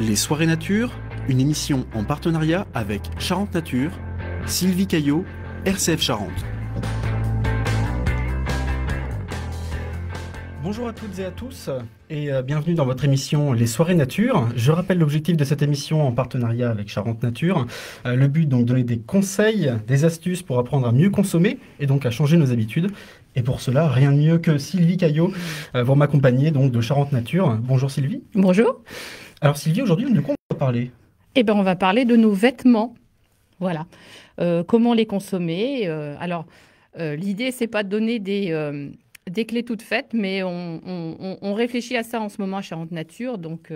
Les Soirées Nature, une émission en partenariat avec Charente Nature, Sylvie Caillot, RCF Charente. Bonjour à toutes et à tous et euh, bienvenue dans votre émission Les Soirées Nature. Je rappelle l'objectif de cette émission en partenariat avec Charente Nature. Euh, le but donc de donner des conseils, des astuces pour apprendre à mieux consommer et donc à changer nos habitudes. Et pour cela, rien de mieux que Sylvie Caillot euh, pour m'accompagner donc de Charente Nature. Bonjour Sylvie. Bonjour. Alors Sylvie, aujourd'hui, de quoi on va parler Eh bien, on va parler de nos vêtements. Voilà. Euh, comment les consommer euh, Alors, l'idée, euh, l'idée, c'est pas de donner des, des clés toutes faites, mais on, on, réfléchit à ça en ce moment à Charente Nature. Donc,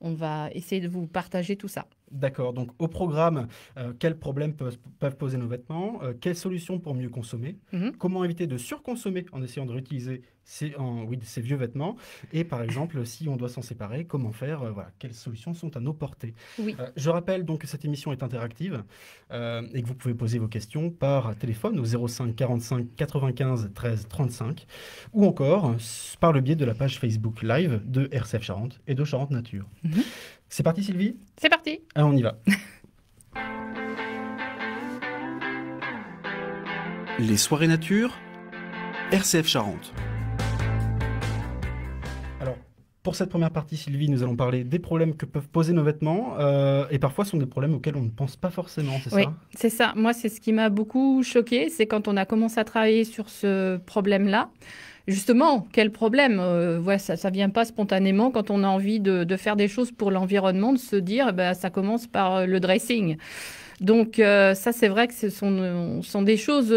on va essayer de vous partager tout ça. D'accord, donc au programme, euh, quels problèmes peuvent, poser nos vêtements, euh, quelles solutions pour mieux consommer, mhm. comment éviter de surconsommer en essayant de réutiliser ces, en, oui, ces vieux vêtements, et par exemple, si on doit s'en séparer, comment faire, euh, voilà, quelles solutions sont à nos portées. je rappelle donc que cette émission est interactive et que vous pouvez poser vos questions par téléphone au 05 45 95 13 35 ou encore par le biais de la page Facebook Live de RCF Charente et de Charente Nature. Mhm. C'est parti Sylvie C'est parti. Alors on y va. Les soirées nature, RCF Charente. Alors, pour cette première partie, Sylvie, nous allons parler des problèmes que peuvent poser nos vêtements euh, et parfois ce sont des problèmes auxquels on ne pense pas forcément, c'est oui, c'est ça. Moi, c'est ce qui m'a beaucoup choqué, c'est quand on a commencé à travailler sur ce problème-là justement, quel problème euh, ouais, Ça ne vient pas spontanément quand on a envie de, faire des choses pour l'environnement, de se dire, bah, ça commence par euh, le dressing. Donc euh, ça, c'est vrai que ce sont, euh, sont des choses...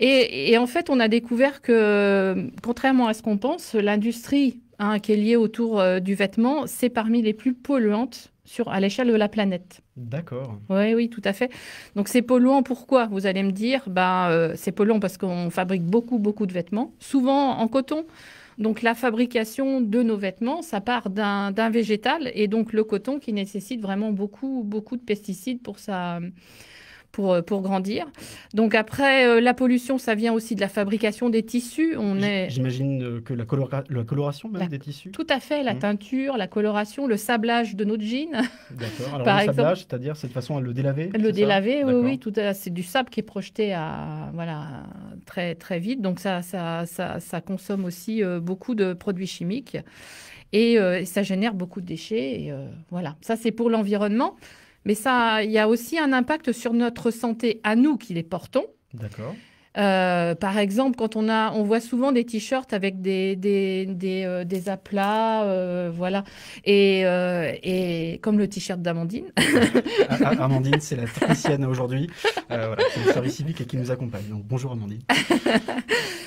et, et, en fait, on a découvert que, contrairement à ce qu'on pense, l'industrie hein, qui est liée autour du vêtement, c'est parmi les plus polluantes sur, à l'échelle de la planète. D'accord. Oui, oui, tout à fait. Donc c'est polluant, pourquoi Vous allez me dire, bah, euh, c'est polluant parce qu'on fabrique beaucoup, beaucoup de vêtements, souvent en coton. Donc la fabrication de nos vêtements, ça part d'un végétal et donc le coton qui nécessite vraiment beaucoup, beaucoup de pesticides pour sa pour, euh, pour grandir. Donc après, euh, la pollution, ça vient aussi de la fabrication des tissus. On est... J'imagine euh, que la, coloration même des tissus. Tout à fait, la mmh. teinture, la coloration, le sablage de nos jeans. D'accord. Alors le sablage, c'est-à-dire cette façon à le délaver. Le délaver, oui, tout c'est du sable qui est projeté à voilà très très vite. Donc ça ça, ça, consomme aussi beaucoup de produits chimiques. Et, ça génère beaucoup de déchets. Et, voilà, ça c'est pour l'environnement. Mais ça, il y a aussi un impact sur notre santé à nous qui les portons. D'accord. Euh, par exemple, quand on a, on voit souvent des t-shirts avec des des, des, euh, des aplats, euh, voilà, et, et comme le t-shirt d'Amandine. Amandine, c'est la technicienne aujourd'hui, voilà, qui est service civique et qui nous accompagne. Donc bonjour Amandine.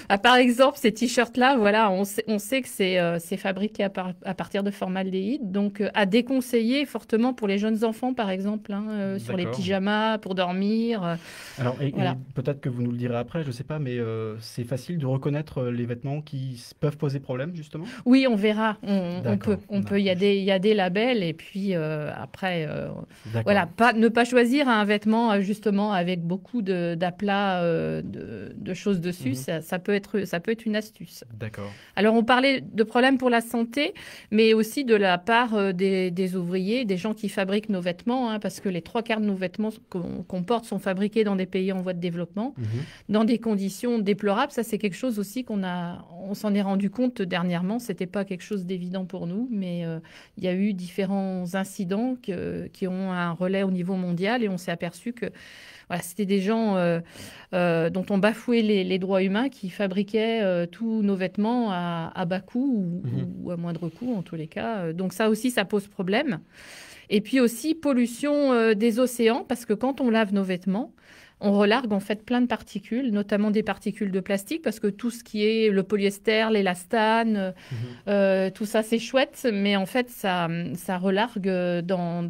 Ah, par exemple, ces t-shirts-là, voilà, on sait, on sait que c'est fabriqué à, partir de formaldéhyde, donc à déconseiller fortement pour les jeunes enfants, par exemple, hein, sur les pyjamas pour dormir. Alors, peut-être que vous nous le direz après je sais pas, mais euh, c'est facile de reconnaître euh, les vêtements qui peuvent poser problème, justement Oui, on verra. On, peut. On bah, peut. Il y, a des, y a des labels et puis euh, après, voilà, pas, ne pas choisir un vêtement justement avec beaucoup d'aplats de, de, choses dessus, mhm. ça, peut être, ça peut être une astuce. D'accord. Alors, on parlait de problèmes pour la santé, mais aussi de la part des, ouvriers, des gens qui fabriquent nos vêtements, hein, parce que les trois quarts de nos vêtements qu'on porte sont fabriqués dans des pays en voie de développement, mhm. dans des conditions déplorables. Ça, c'est quelque chose aussi qu'on a, on s'en est rendu compte dernièrement. C'était pas quelque chose d'évident pour nous, mais euh, il y a eu différents incidents qui ont un relais au niveau mondial et on s'est aperçu que voilà, c'était des gens euh, euh, dont on bafouait les, droits humains qui fabriquaient tous nos vêtements à, bas coût mhm. ou, à moindre coût en tous les cas. Donc ça aussi, ça pose problème. Et puis aussi pollution des océans parce que quand on lave nos vêtements, on relargue en fait plein de particules, notamment des particules de plastique, parce que tout ce qui est le polyester, l'élastane, euh, mhm. euh, tout ça c'est chouette, mais en fait ça, ça relargue euh, dans,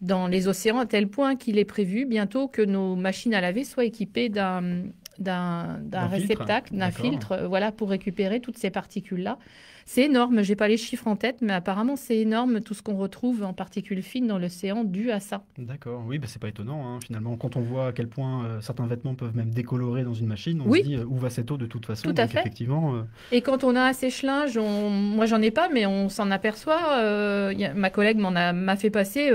dans, les océans à tel point qu'il est prévu bientôt que nos machines à laver soient équipées d'un d'un réceptacle, d'un filtre, voilà, pour récupérer toutes ces particules-là. C'est énorme, j'ai pas les chiffres en tête, mais apparemment c'est énorme tout ce qu'on retrouve en particules fines dans l'océan dû à ça. D'accord, oui, ce bah, c'est pas étonnant hein. finalement. Quand on voit à quel point euh, certains vêtements peuvent même décolorer dans une machine, on se dit euh, où va cette eau de toute façon. Tout à fait. Euh, Et quand on a un sèche-linge, on... moi j'en ai pas, mais on s'en aperçoit. Ma collègue m'en a... m'a fait passer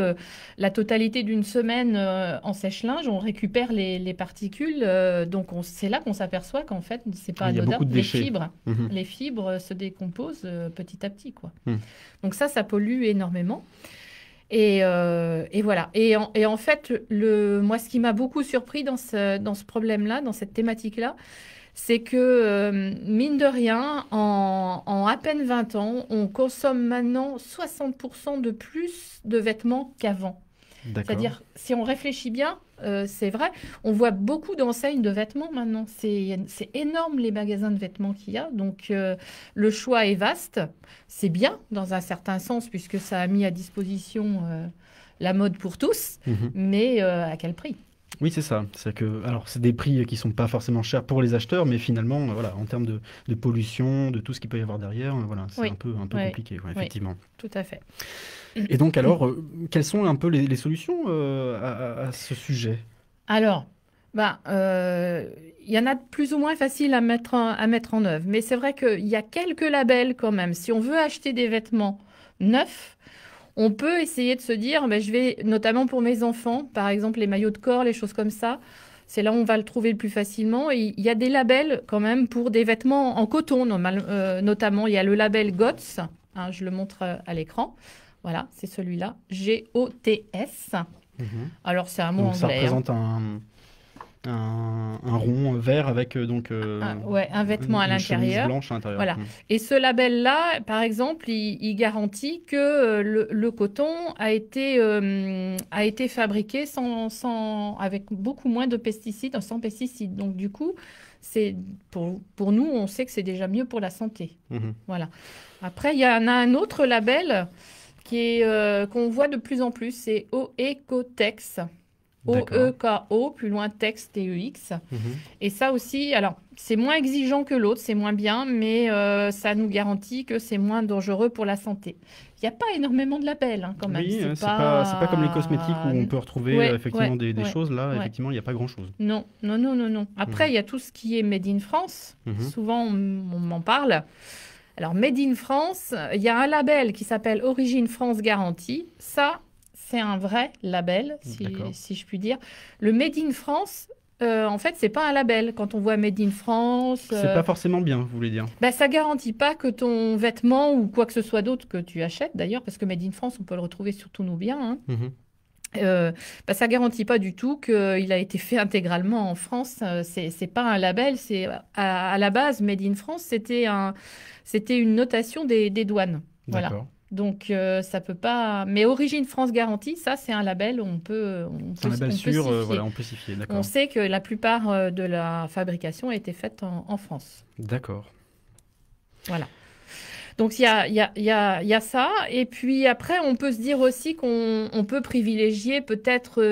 la totalité d'une semaine en sèche-linge, on récupère les, particules, donc c'est là qu'on s'aperçoit qu'en fait c'est pas anodin. Les fibres, mhm. les fibres se décomposent euh, petit à petit. Quoi. Hmm. Donc ça, ça pollue énormément. Et, euh, voilà. Et en, en, fait, le, moi, ce qui m'a beaucoup surpris dans ce, dans ce problème-là, dans cette thématique-là, c'est que, euh, mine de rien, en, en, à peine 20 ans, on consomme maintenant 60% de plus de vêtements qu'avant. C'est-à-dire, si on réfléchit bien, euh, c'est vrai, on voit beaucoup d'enseignes de vêtements maintenant. C'est énorme les magasins de vêtements qu'il y a. Donc, euh, le choix est vaste. C'est bien dans un certain sens, puisque ça a mis à disposition euh, la mode pour tous, mhm. mais à quel prix oui, c'est ça. C'est que, alors, c'est des prix qui sont pas forcément chers pour les acheteurs, mais finalement, euh, voilà, en termes de, pollution, de tout ce qu'il peut y avoir derrière, euh, voilà, c'est un peu, un peu compliqué, effectivement. Oui, tout à fait. Et donc, alors, euh, quelles sont un peu les, solutions à, ce sujet Alors, bah, il y en a de plus ou moins faciles à mettre à mettre en œuvre. Mais c'est vrai qu'il y a quelques labels quand même. Si on veut acheter des vêtements neufs, on peut essayer de se dire, ben, je vais, notamment pour mes enfants, par exemple les maillots de corps, les choses comme ça, c'est là où on va le trouver le plus facilement. Et il y a des labels quand même pour des vêtements en coton, euh, notamment. Il y a le label GOTS, hein, je le montre euh, à l'écran. Voilà, c'est celui-là, G-O-T-S. Mhm. Alors c'est un mot anglais. Hein. un un, rond vert avec euh, donc euh, ah, un vêtement à l'intérieur. Voilà. Mm. Et ce label-là, par exemple, il, garantit que euh, le, coton a été, a été fabriqué sans, sans, avec beaucoup moins de pesticides, sans pesticides. Donc du coup, c'est pour, pour nous, on sait que c'est déjà mieux pour la santé. Mm-hmm. Voilà. Après, il y en a un autre label qui est qu'on voit de plus en plus, c'est Oecotex o e k plus loin texte et e mhm. Et ça aussi, alors c'est moins exigeant que l'autre, c'est moins bien, mais euh, ça nous garantit que c'est moins dangereux pour la santé. Il n'y a pas énormément de labels hein, quand même. Oui, hein, c'est pas... comme les cosmétiques où on peut retrouver euh, effectivement des, choses. Là, effectivement, il n'y a pas grand-chose. Non, non, non, non, non. Après, mhm. il y a tout ce qui est Made in France. Mhm. Souvent, on, on m'en parle. Alors, Made in France, il y a un label qui s'appelle Origine France Garantie. Ça, c'est un vrai label, si, je puis dire. Le Made in France, euh, en fait, c'est pas un label. Quand on voit Made in France, c'est n'est pas euh, forcément bien, vous voulez dire bah, ça garantit pas que ton vêtement ou quoi que ce soit d'autre que tu achètes, d'ailleurs, parce que Made in France, on peut le retrouver sur tous nos biens. Hein. Mhm. Euh, bah, ça garantit pas du tout qu'il a été fait intégralement en France. C'est pas un label, c'est à, la base Made in France, c'était un, c'était une notation des, douanes. Voilà. Donc euh, ça peut pas. Mais origine France garantie, ça c'est un label on peut. On un label sûr, on peut euh, fier. On sait que la plupart euh, de la fabrication a été faite en, France. D'accord. Voilà. Donc il y a, ça. Et puis après, on peut se dire aussi qu'on peut privilégier peut-être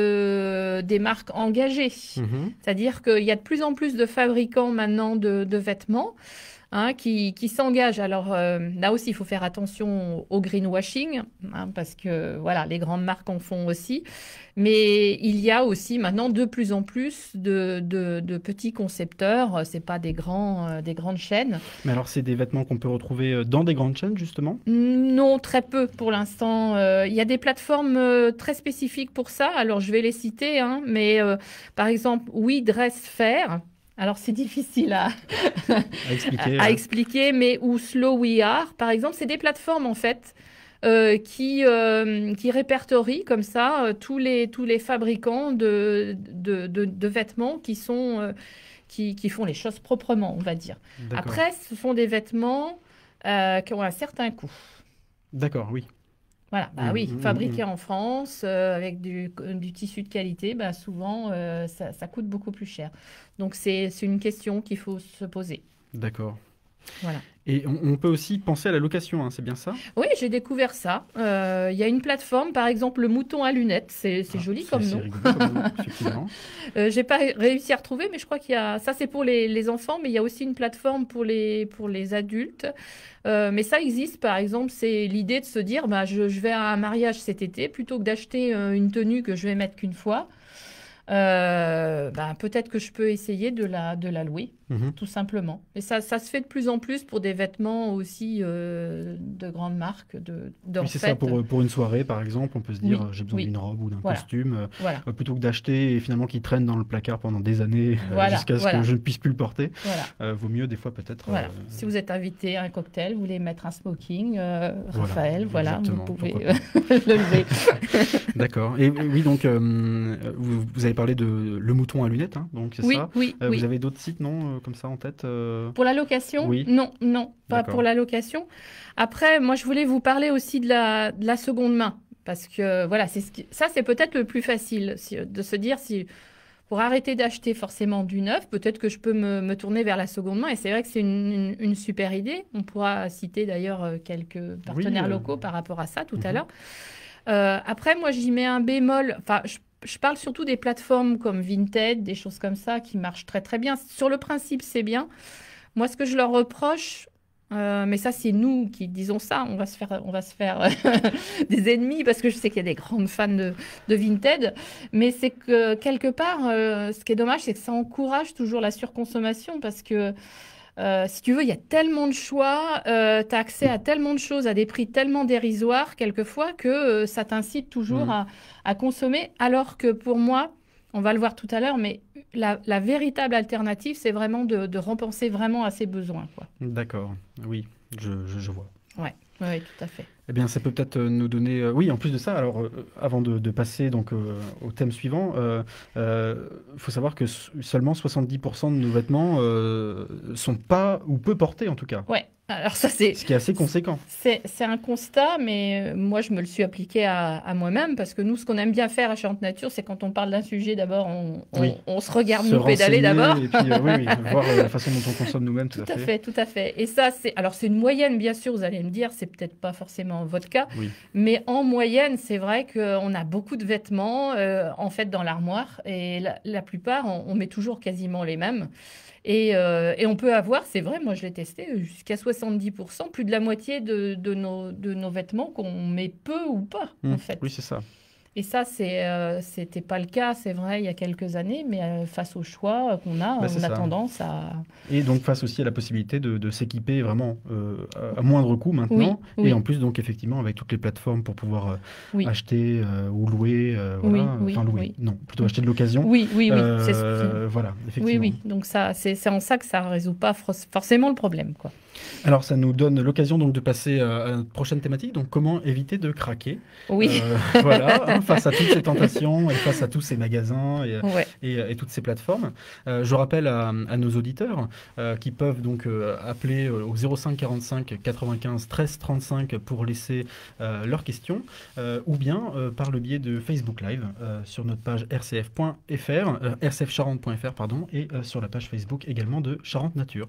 des marques engagées. Mhm. C'est-à-dire qu'il y a de plus en plus de fabricants maintenant de vêtements. Hein, qui, qui s'engagent. Alors euh, là aussi, il faut faire attention au greenwashing, hein, parce que voilà, les grandes marques en font aussi. Mais il y a aussi maintenant de plus en plus de, petits concepteurs. C'est pas des grands, euh, des grandes chaînes. Mais alors, c'est des vêtements qu'on peut retrouver euh, dans des grandes chaînes justement Non, très peu pour l'instant. Il y a des plateformes très spécifiques pour ça. Alors, je vais les citer, hein, mais par exemple, oui, dress alors c'est difficile à, expliquer, mais où Slow We Are, par exemple, c'est des plateformes en fait euh, qui, euh, qui répertorient comme ça euh, tous, les, tous les fabricants de, de, vêtements qui, sont, qui, qui, font les choses proprement, on va dire. Après, ce sont des vêtements qui ont un certain coût. D'accord, oui. Voilà, bah mm, oui, mm, fabriqué mm. en France euh, avec euh, du, tissu de qualité, bah, souvent euh, ça, coûte beaucoup plus cher. Donc c'est une question qu'il faut se poser. D'accord. Voilà. Et on, peut aussi penser à la location, hein, c'est bien ça Oui, j'ai découvert ça. Euh, il y a une plateforme, par exemple, le mouton à lunettes. C'est ah, joli comme nom. Je euh, j'ai pas réussi à retrouver, mais je crois qu'il y a. Ça, c'est pour les, enfants, mais il y a aussi une plateforme pour les, pour les adultes. Euh, mais ça existe, par exemple, c'est l'idée de se dire bah, je, vais à un mariage cet été, plutôt que d'acheter une tenue que je vais mettre qu'une fois, bah, peut-être que je peux essayer de la, de la louer. Mhm. tout simplement. Et ça, ça se fait de plus en plus pour des vêtements aussi euh, de grandes marques. De, c'est ça, pour, euh, pour une soirée, par exemple, on peut se dire euh, j'ai besoin d'une robe ou d'un costume, plutôt que d'acheter et finalement qui traîne dans le placard pendant des années jusqu'à ce que je ne puisse plus le porter. vaut mieux des fois peut-être... Si vous êtes invité à un cocktail, vous voulez mettre un smoking, Raphaël, voilà, vous pouvez le lever. D'accord. Et oui, donc vous, avez parlé de le mouton à lunettes, hein, donc c'est ça. Oui, Vous avez d'autres sites, non euh, comme ça en tête euh. Pour la location oui. Non, non, pas pour la location. Après, moi, je voulais vous parler aussi de la, la seconde main. Parce que voilà, ça, c'est peut-être le plus facile de se dire si. Pour arrêter d'acheter forcément du neuf, peut-être que je peux me, tourner vers la seconde main. Et c'est vrai que c'est une, super idée. On pourra citer d'ailleurs euh, quelques partenaires locaux par rapport à ça tout à mhm. l'heure. après, moi, j'y mets un bémol. Enfin, je, je parle surtout des plateformes comme Vinted, des choses comme ça qui marchent très très bien. Sur le principe, c'est bien. Moi, ce que je leur reproche, euh, mais ça, c'est nous qui disons ça. On va se faire, on va se faire euh, des ennemis parce que je sais qu'il y a des grandes fans de, Vinted. Mais c'est que quelque part, euh, ce qui est dommage, c'est que ça encourage toujours la surconsommation parce que euh, si tu veux, il y a tellement de choix, euh, tu as accès à tellement de choses à des prix tellement dérisoires quelquefois que euh, ça t'incite toujours mm. à, consommer. Alors que pour moi, on va le voir tout à l'heure, mais la, véritable alternative, c'est vraiment de, repenser vraiment à ses besoins. D'accord, oui, je, vois. Oui, ouais, tout à fait. Eh bien, ça peut peut-être euh, nous donner. Euh, oui, en plus de ça, alors euh, avant de, passer donc au thème suivant, il faut savoir que seulement 70% de nos vêtements sont pas ou peu portés en tout cas. Ouais. Alors ça, c'est... Ce qui est assez conséquent. C'est, un constat, mais euh, moi, je me le suis appliqué à, à moi-même, parce que nous, ce qu'on aime bien faire à Chante Nature, c'est quand on parle d'un sujet, d'abord, on, se regarde nous pédaler d'abord. Et puis, euh, oui, voir euh, la façon dont on consomme nous-mêmes, tout, à fait. Tout à fait, Et ça, c'est... Alors, c'est une moyenne, bien sûr, vous allez me dire, c'est peut-être pas forcément votre cas, mais en moyenne, c'est vrai qu'on a beaucoup de vêtements, en fait, dans l'armoire, et la, plupart, on met toujours quasiment les mêmes. Euh, et, on peut avoir, c'est vrai, moi je l'ai testé, jusqu'à 70%, plus de la moitié de, nos, vêtements qu'on met peu ou pas, en mmh. fait. Oui, c'est ça. Et ça, c'est, n'était euh, c'était pas le cas, c'est vrai, il y a quelques années, mais euh, face au choix euh, qu'on a, bah, on a tendance à. Et donc face aussi à la possibilité de, s'équiper vraiment à moindre coût maintenant, et en plus donc effectivement avec toutes les plateformes pour pouvoir acheter ou louer, voilà. enfin louer, non, plutôt acheter de l'occasion. Oui, oui, oui, voilà, effectivement. Oui, oui, donc ça, c'est, c'est en ça que ça résout pas forcément le problème, quoi. Alors, ça nous donne l'occasion donc de passer euh, à notre prochaine thématique. Donc, comment éviter de craquer Oui. Euh, voilà, hein, face à toutes ces tentations et face à tous ces magasins et, euh, toutes ces plateformes. je rappelle à, nos auditeurs qui peuvent donc appeler au 05 45 95 13 35 pour laisser leurs questions ou bien par le biais de Facebook Live sur notre page rcf.fr, rcfcharente.fr pardon, et sur la page Facebook également de Charente Nature.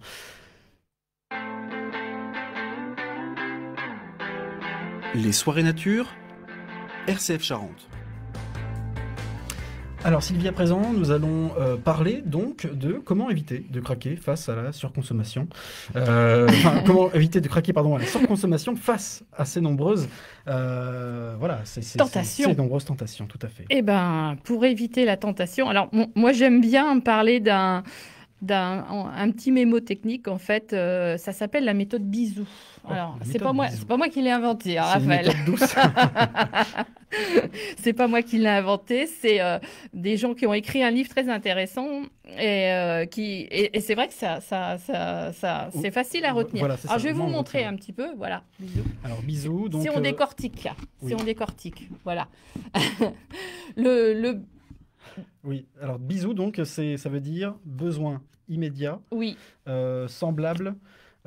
Les soirées nature, RCF Charente. Alors Sylvie, à présent, nous allons euh, parler donc de comment éviter de craquer face à la surconsommation. Euh, comment éviter de craquer pardon, à la surconsommation face à ces nombreuses euh, voilà, ces, tentations. nombreuses tentations, tout à fait. Eh ben, pour éviter la tentation, alors moi j'aime bien parler d'un d'un un petit mémo technique en fait euh, ça s'appelle la méthode bisou oh, alors c'est pas, moi pas moi qui l'ai inventé hein, Raphaël c'est pas moi qui l'ai inventé c'est euh, des gens qui ont écrit un livre très intéressant et euh, qui et, c'est vrai que ça ça, ça, ça oh, c'est facile à retenir alors je vais vous montrer un hein. petit peu voilà alors bisous donc si on décortique si on décortique voilà le oui, alors bisou, donc, c'est, ça veut dire besoin immédiat, oui. Euh, semblable.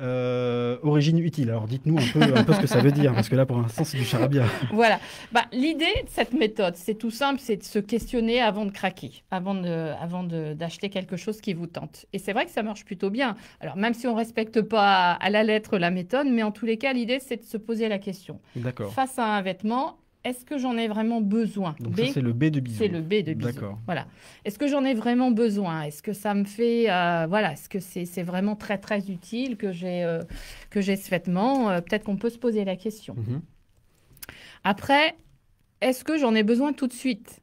Euh, origine utile. Alors dites-nous un peu, ce que ça veut dire, parce que là pour l'instant c'est du charabia. Voilà. Bah, L'idée de cette méthode, c'est tout simple, c'est de se questionner avant de craquer, avant de, avant d'acheter quelque chose qui vous tente. Et c'est vrai que ça marche plutôt bien. Alors même si on ne respecte pas à la lettre la méthode, mais en tous les cas l'idée c'est de se poser la question. D'accord. Face à un vêtement, est-ce que j'en ai vraiment besoin c'est le B de C'est le B de D'accord. Voilà. Est-ce que j'en ai vraiment besoin Est-ce que ça me fait... Euh, voilà, est-ce que c'est, c'est vraiment très, très utile que j'ai, euh, que j'ai ce vêtement euh, Peut-être qu'on peut se poser la question. Mhm. Après, est-ce que j'en ai besoin tout de suite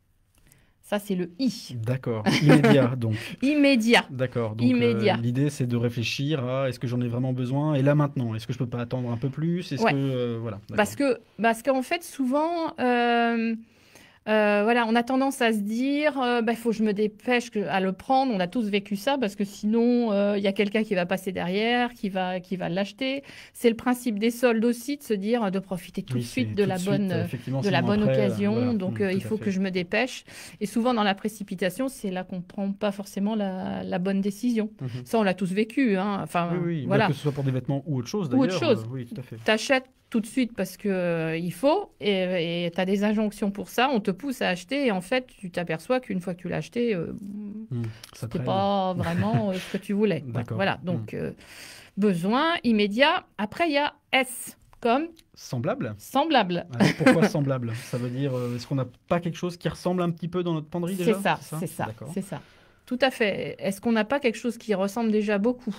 ça, c'est le I. D'accord. Immédiat, donc. Immédiat. D'accord. Donc, euh, l'idée, c'est de réfléchir à est-ce que j'en ai vraiment besoin Et là, maintenant, est-ce que je peux pas attendre un peu plus Est-ce que. Euh, voilà. Parce que, parce qu'en fait, souvent, euh, euh, voilà, on a tendance à se dire, il euh, bah, faut que je me dépêche à le prendre. On a tous vécu ça parce que sinon, euh, il y a quelqu'un qui va passer derrière, qui va, qui va l'acheter. C'est le principe des soldes aussi de se dire, de profiter tout de suite de la bonne, de la bonne occasion. Donc, mm, il faut que je me dépêche. Et souvent, dans la précipitation, c'est là qu'on prend pas forcément la, bonne décision. Mhm. Ça, on l'a tous vécu. Hein. Enfin, que ce soit pour des vêtements ou autre chose. Ou autre chose. oui, tout à fait tout de suite parce que euh, il faut et tu as des injonctions pour ça, on te pousse à acheter et en fait, tu t'aperçois qu'une fois que tu l'as acheté, euh, mmh, ce pas vraiment euh, ce que tu voulais. Voilà, mmh. donc besoin immédiat. Après, il y a S comme semblable. Semblable. Ah, pourquoi semblable Ça veut dire est-ce qu'on n'a pas quelque chose qui ressemble un petit peu dans notre penderie déjà C'est ça, c'est ça, c'est ça. Tout à fait. Est-ce qu'on n'a pas quelque chose qui ressemble déjà beaucoup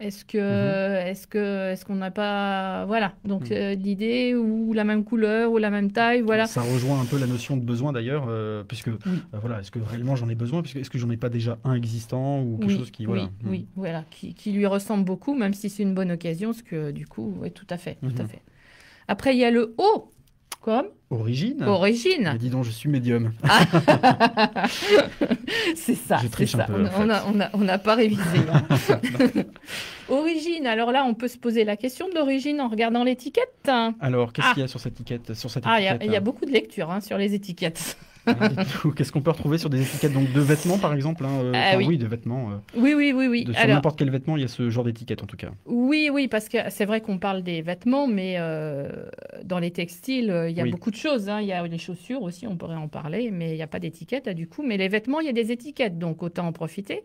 Mhm. Est-ce que, est-ce que, est qu'on n'a pas, voilà, donc mhm. euh, l'idée ou la même couleur ou la même taille, voilà. Ça rejoint un peu la notion de besoin d'ailleurs, euh, puisque euh, voilà, est-ce que réellement j'en ai besoin, puisque est-ce que j'en ai pas déjà un existant ou quelque chose qui, Oui, hmm. voilà, qui, lui ressemble beaucoup, même si c'est une bonne occasion, ce que du coup, oui, tout à fait, tout à mhm. fait. Après, il y a le haut Origine. Origine. Mais dis donc, je suis médium. Ah. c'est ça. on n'a pas révisé. Hein. origine. Alors là, on peut se poser la question de l'origine en regardant l'étiquette. Alors, qu'est-ce ah. qu'il y a sur cette étiquette Sur ah, il y, a beaucoup de lectures hein, sur les étiquettes. Ah, qu'est-ce qu'on peut retrouver sur des étiquettes donc, de vêtements, par exemple hein, euh, ah, oui. de vêtements. Euh, oui, oui, oui. oui. sur n'importe quel vêtement, il y a ce genre d'étiquette, en tout cas. Oui, oui, parce que c'est vrai qu'on parle des vêtements, mais euh, dans les textiles, il y a beaucoup de choses. Hein. Il y a les chaussures aussi, on pourrait en parler, mais il n'y a pas d'étiquette, du coup. Mais les vêtements, il y a des étiquettes, donc autant en profiter.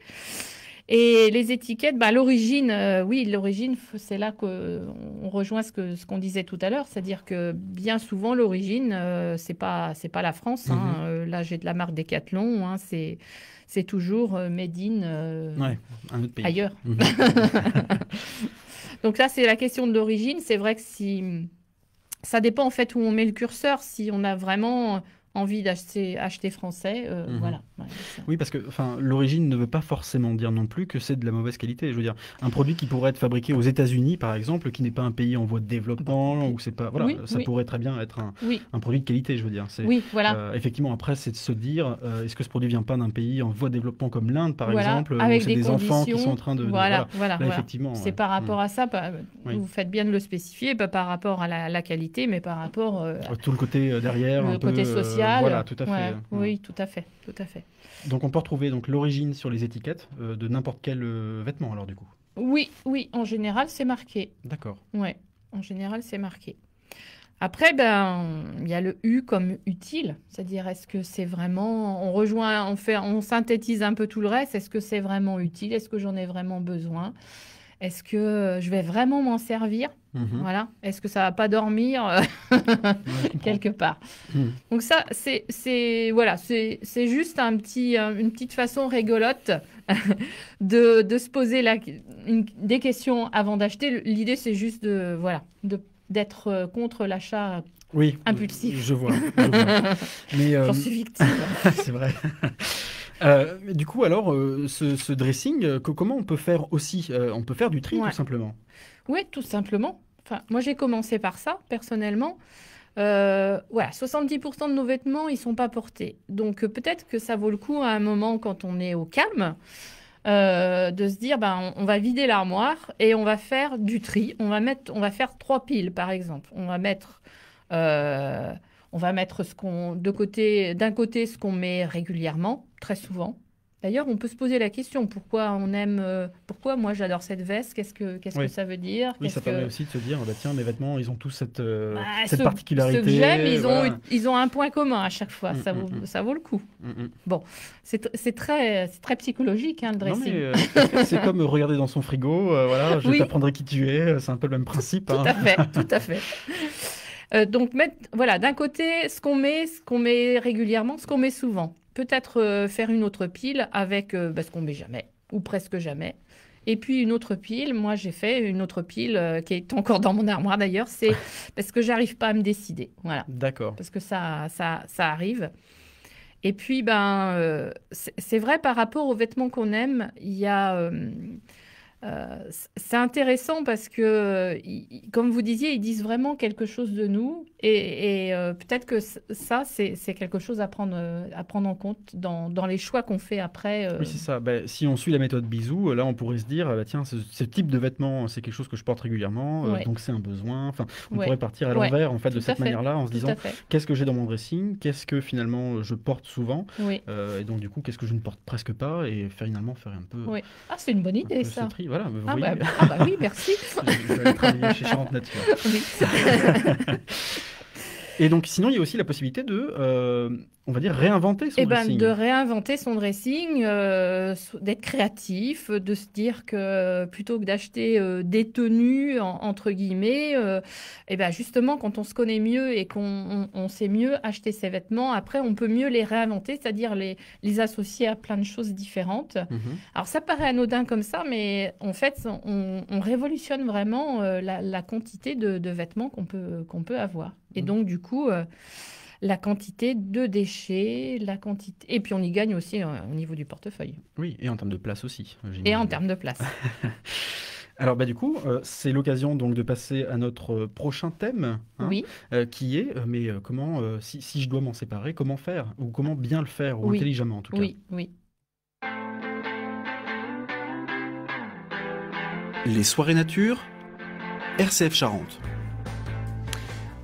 Et les étiquettes, bah, l'origine, euh, oui, l'origine, c'est là qu'on euh, rejoint ce qu'on ce qu'on disait tout à l'heure, c'est-à-dire que bien souvent, l'origine, ce euh, c'est pas, c'est pas la France. Hein. Mhm. là, j'ai de la marque Decathlon, hein. c'est toujours Made in ailleurs. Mhm. Donc là, c'est la question de l'origine. C'est vrai que si ça dépend en fait où on met le curseur, si on a vraiment envie d'acheter acheter français. Euh, mhm. Voilà. oui, parce que l'origine ne veut pas forcément dire non plus que c'est de la mauvaise qualité. Je veux dire, un produit qui pourrait être fabriqué aux États-Unis, par exemple, qui n'est pas un pays en voie de développement, bah, ou c'est pas. Voilà, ça pourrait très bien être un, produit de qualité, je veux dire. Oui, euh, effectivement, après, c'est de se dire, euh, est-ce que ce produit vient pas d'un pays en voie de développement comme l'Inde, par exemple, avec où des, des enfants qui sont en train de. Voilà, effectivement. C'est par hmm. rapport à ça, vous faites bien de le spécifier, pas par rapport à la, qualité, mais par rapport. à Tout le côté derrière, le côté social voilà, tout à fait. Mm. oui, tout à fait, tout à fait. Donc on peut retrouver donc l'origine sur les étiquettes euh, de n'importe quel euh, vêtement alors du coup. Oui, oui, en général c'est marqué. D'accord. Oui, en général c'est marqué. Après, ben, il y a le U comme utile, c'est-à-dire est-ce que c'est vraiment, on rejoint, on fait, on synthétise un peu tout le reste. Est-ce que c'est vraiment utile Est-ce que j'en ai vraiment besoin est-ce que euh, je vais vraiment m'en servir mhm. Voilà. Est-ce que ça va pas dormir euh, quelque part mhm. Donc ça, c'est voilà, c'est juste un petit, euh, une petite façon rigolote de, se poser des questions avant d'acheter. L'idée, c'est juste de voilà, d'être contre l'achat impulsif. Je vois. Je Mais, J'en suis victime. c'est vrai. Euh, du coup, alors, euh, ce, dressing, euh, comment on peut faire aussi On peut faire du tri, tout simplement. Oui, tout simplement. Enfin, moi, j'ai commencé par ça, personnellement. voilà, 70% de nos vêtements, ils ne sont pas portés. Donc, peut-être que ça vaut le coup à un moment, quand on est au calme, de se dire, ben, on, va vider l'armoire et on va faire du tri. On va, mettre, on va faire trois piles, par exemple. On va mettre... On va mettre ce qu'on de côté, d'un côté ce qu'on met régulièrement, très souvent. D'ailleurs, on peut se poser la question pourquoi on aime, euh, pourquoi moi j'adore cette veste. Qu'est-ce que ça veut dire Oui, ça permet aussi de se dire bah, tiens, mes vêtements, ils ont tous cette, particularité. j'aime, ils ont un point commun à chaque fois. Mm, mm, mm. ça vaut le coup. Bon, c'est très psychologique hein, le dressing. Euh, c'est comme regarder dans son frigo. Euh, voilà, je t'apprendrai qui tu es. C'est un peu le même principe. tout hein. à fait, tout à fait. Euh, donc, mettre, voilà, d'un côté, ce qu'on met, ce qu'on met régulièrement, ce qu'on met souvent. Peut-être euh, faire une autre pile avec euh, bah, ce qu'on met jamais, ou presque jamais. Et puis une autre pile, moi j'ai fait une autre pile qui est encore dans mon armoire d'ailleurs, c'est parce que j'arrive pas à me décider. Voilà. D'accord. Parce que ça, ça, ça arrive. Et puis, ben, c'est vrai par rapport aux vêtements qu'on aime, il y a euh, c'est intéressant parce que, euh, comme vous disiez, ils disent vraiment quelque chose de nous et, euh, peut-être que ça, c'est quelque chose à prendre, à prendre en compte dans, les choix qu'on fait après. Oui, c'est ça. Bah, si on suit la méthode bisou, là, on pourrait se dire, bah, tiens, ce, type de vêtements, c'est quelque chose que je porte régulièrement, donc c'est un besoin. Enfin, on pourrait partir à l'envers, en fait, de cette manière-là, en se disant, qu'est-ce que j'ai dans mon dressing, qu'est-ce que finalement je porte souvent, et donc du coup, qu'est-ce que je ne porte presque pas, et finalement faire un peu. Ah, c'est une bonne idée, ça voilà. Ah bah, ah, bah, oui, merci. J'avais travailler chez Charente Nature. Oui. Et donc, sinon, il y a aussi la possibilité de euh, on va dire, réinventer son eh ben, dressing. De réinventer son dressing, euh, d'être créatif, euh, de se dire que euh, plutôt que d'acheter des tenues, entre guillemets, eh ben justement, quand on se connaît mieux et qu'on sait mieux acheter ses vêtements, après, on peut mieux les réinventer, c'est-à-dire les, associer à plein de choses différentes. Mhm. Alors, ça paraît anodin comme ça, mais en fait, on, révolutionne vraiment la, quantité de, vêtements qu'on peut, qu'on peut avoir. Et mhm. donc, du coup la quantité de déchets, la quantité. Et puis on y gagne aussi euh, au niveau du portefeuille. Oui, et en termes de place aussi. Et en termes de place. Alors bah du coup, euh, c'est l'occasion donc de passer à notre prochain thème, hein, oui. Euh, qui est mais comment si, je dois m'en séparer, comment faire ou comment bien le faire ou intelligemment en tout cas. Oui, oui. Les soirées nature, RCF Charente.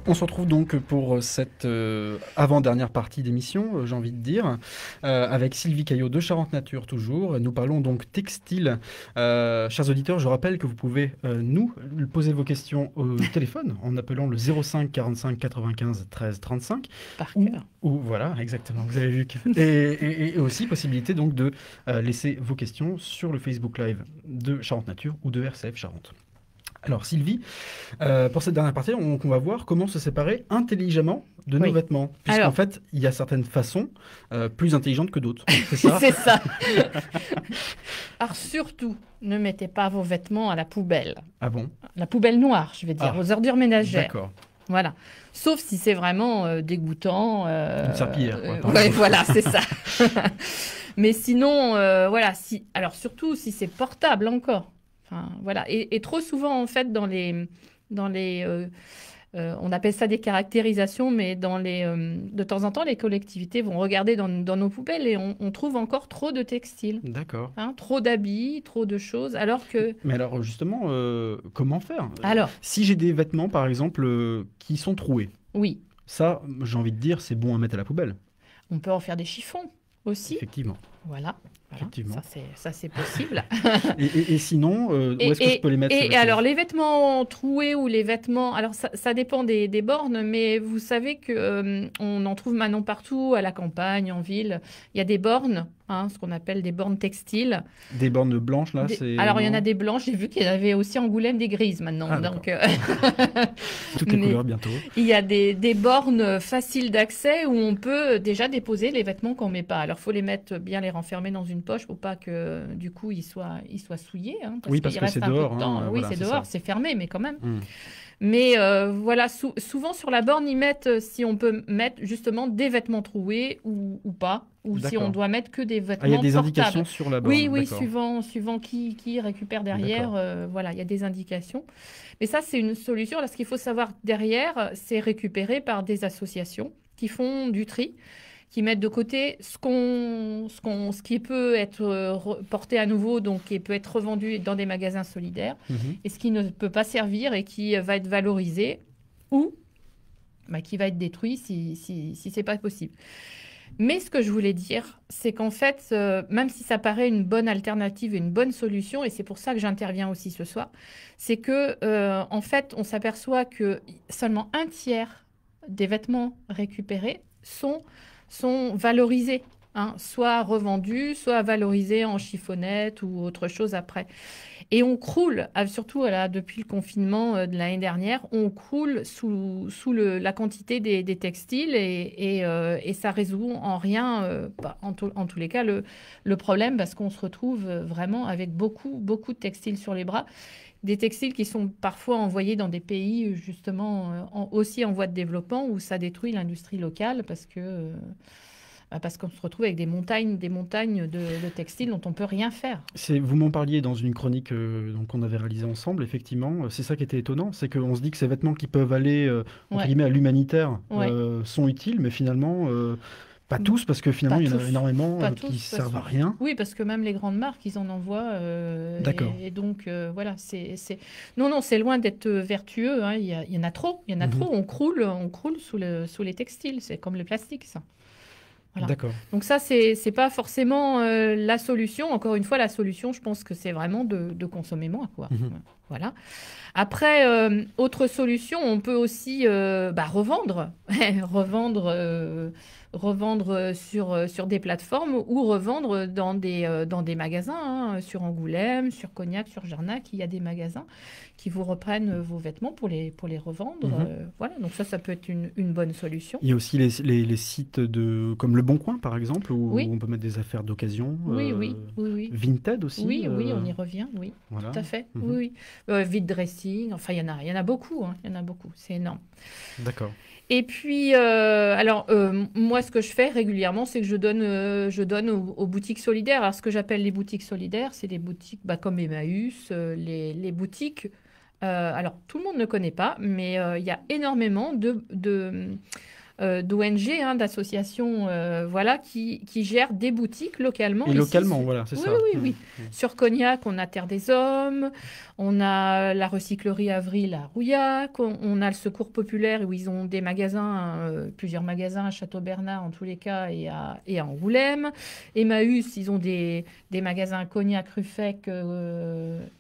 On se retrouve donc pour euh, cette euh, avant-dernière partie d'émission, euh, j'ai envie de dire, avec Sylvie Caillot de Charente Nature toujours. Nous parlons donc textile. chers auditeurs, je rappelle que vous pouvez nous poser vos questions au téléphone en appelant le 05 45 95 13 35. Par cœur. Ou voilà, exactement, vous avez vu. et, aussi possibilité donc de laisser vos questions sur le Facebook Live de Charente Nature ou de RCF Charente. Alors Sylvie, euh, pour cette dernière partie, on, va voir comment se séparer intelligemment de nos vêtements. Puisqu'en fait, il y a certaines façons euh, plus intelligentes que d'autres. C'est ça. Alors surtout, ne mettez pas vos vêtements à la poubelle. Ah bon La poubelle noire, je vais dire, ah. aux ordures ménagères. D'accord. Voilà. Sauf si c'est vraiment euh, dégoûtant. Une voilà, c'est ça. Mais sinon, voilà. Si, alors surtout si c'est portable encore voilà. Et, trop souvent, en fait, dans les. Dans les euh, euh, on appelle ça des caractérisations, mais dans les, euh, de temps en temps, les collectivités vont regarder dans, nos poubelles et on, trouve encore trop de textiles. D'accord. Hein, trop d'habits, trop de choses, alors que... Mais alors justement, comment faire Alors Si j'ai des vêtements, par exemple, qui sont troués. Oui. Ça, j'ai envie de dire, c'est bon à mettre à la poubelle. On peut en faire des chiffons aussi. Effectivement. Voilà. Ça, c'est possible. et, sinon, euh, où est-ce que je peux les mettre Et, alors, les vêtements troués ou les vêtements. Alors, ça, dépend des, bornes, mais vous savez qu'on euh, on en trouve maintenant partout, à la campagne, en ville. Il y a des bornes, hein, ce qu'on appelle des bornes textiles. Des bornes blanches, là Alors, il y en a des blanches. J'ai vu qu'il y avait aussi en Goulême des grises maintenant. Ah, donc, Toutes les couleurs bientôt. Il y a des, des bornes faciles d'accès où on peut déjà déposer les vêtements qu'on ne met pas. Alors, il faut les mettre bien les renfermé dans une poche pour pas que du coup il soit, il soit souillé. Hein, oui, parce que hein, euh, c'est dehors. oui, c'est dehors, c'est fermé, mais quand même. Hmm. Mais euh, voilà, souvent sur la borne, ils mettent, euh, si on peut mettre justement des vêtements troués ou, pas, ou si on doit mettre que des vêtements. Ah, il y a des indications sur la borne. Oui, oui, suivant, suivant qui, qui récupère derrière, voilà, il y a des indications. Mais ça, c'est une solution. Là, ce qu'il faut savoir derrière, c'est récupéré par des associations qui font du tri qui mettent de côté ce, qu'on, ce, ce qui peut être euh, porté à nouveau, donc qui peut être revendu dans des magasins solidaires, mhm. et ce qui ne peut pas servir et qui va être valorisé ou bah, qui va être détruit si, si, si ce n'est pas possible. Mais ce que je voulais dire, c'est qu'en fait, euh, même si ça paraît une bonne alternative, une bonne solution, et c'est pour ça que j'interviens aussi ce soir, c'est que euh, en fait, on s'aperçoit que seulement un tiers des vêtements récupérés sont sont valorisés, hein, soit revendus, soit valorisés en chiffonnettes ou autre chose après. Et on croule, surtout depuis le confinement euh, de l'année dernière, on croule sous, sous la quantité des, textiles et, euh, et, ça résout en rien, euh, bah, en, en, tous les cas, le, le problème parce qu'on se retrouve vraiment avec beaucoup, beaucoup de textiles sur les bras des textiles qui sont parfois envoyés dans des pays justement euh, aussi en voie de développement où ça détruit l'industrie locale parce que euh, bah, parce qu'on se retrouve avec des montagnes, des montagnes de, textiles dont on peut rien faire. Vous m'en parliez dans une chronique euh, donc qu'on avait réalisée ensemble, effectivement. C'est ça qui était étonnant, c'est qu'on se dit que ces vêtements qui peuvent aller à l'humanitaire sont utiles, mais finalement pas tous, parce que finalement, il y en a énormément euh, qui ne servent à rien. Oui, parce que même les grandes marques, ils en envoient. Euh, D'accord. Et, donc, euh, voilà, c'est. Non, non, c'est loin d'être vertueux. Hein. Il, y en a trop. Il y en a mhm. trop. On croule, on croule sous, le, sous les textiles. C'est comme le plastique, ça. D'accord. Donc, ça, c'est n'est pas forcément la solution. Encore une fois, la solution, je pense que c'est vraiment de, consommer moins, quoi. Mhm. Voilà. Après, autre solution, on peut aussi bah, revendre, revendre revendre euh, sur, euh, sur des plateformes ou revendre dans des, euh, dans des magasins, hein, sur Angoulême, sur Cognac, sur Jarnac, il y a des magasins qui vous reprennent vos vêtements pour les, pour les revendre. Mhm. voilà, donc ça, ça peut être une, une bonne solution. Il y a aussi les, les, sites de, comme Le Bon Coin, par exemple, où, on peut mettre des affaires d'occasion. Oui, oui, oui, Vinted aussi. Oui, oui, on y revient, oui, tout à fait. Mhm. Oui, oui. vide dressing, enfin, il y en a, il y en a beaucoup, hein, il y en a beaucoup, c'est énorme. D'accord. Et puis, euh, alors, euh, moi, ce que je fais régulièrement, c'est que je donne, euh, je donne aux, boutiques solidaires. Alors, ce que j'appelle les boutiques solidaires, c'est des boutiques bah, comme Emmaüs, les, boutiques. alors, tout le monde ne connaît pas, mais il y a énormément de, euh, d'ONG, hein, d'associations, euh, voilà, qui, qui, gèrent des boutiques localement. Et localement, voilà, c'est ça. Oui, mmh. oui, oui. Mmh. Sur Cognac, on a Terre des Hommes, on a la recyclerie Avril à Rouillac, on, a le Secours Populaire où ils ont des magasins, euh, plusieurs magasins à Château-Bernard en tous les cas et à, et à Angoulême. Emmaüs, ils ont des, des magasins Cognac, Ruffec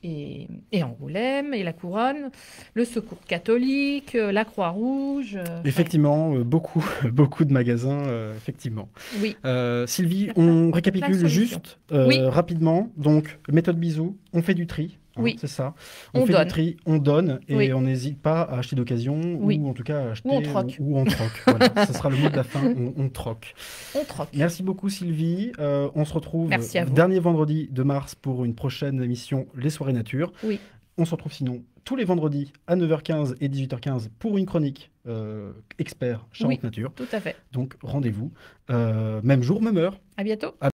et, et Angoulême et la Couronne, le Secours catholique, la Croix-Rouge. Effectivement, beaucoup beaucoup, de magasins, euh, effectivement. Oui. Euh, Sylvie, on récapitule juste euh, rapidement. Donc, méthode bisou, on fait du tri. Hein, c'est ça. On, fait du tri, on donne et on n'hésite pas à acheter d'occasion ou en tout cas à acheter. Ou on troque. on troque. ce sera le mot de la fin. On, troque. On troque. Merci beaucoup Sylvie. on se retrouve le dernier vendredi de mars pour une prochaine émission Les Soirées Nature. Oui. On se retrouve sinon tous les vendredis à 9h15 et 18h15 pour une chronique euh, expert Charente oui, Nature. Tout à fait. Donc rendez-vous. Euh, même jour, même heure. À bientôt.